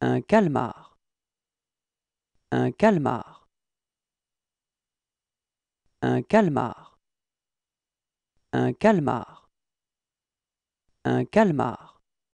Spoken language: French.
Un calmar. Un calmar. Un calmar. Un calmar. Un calmar.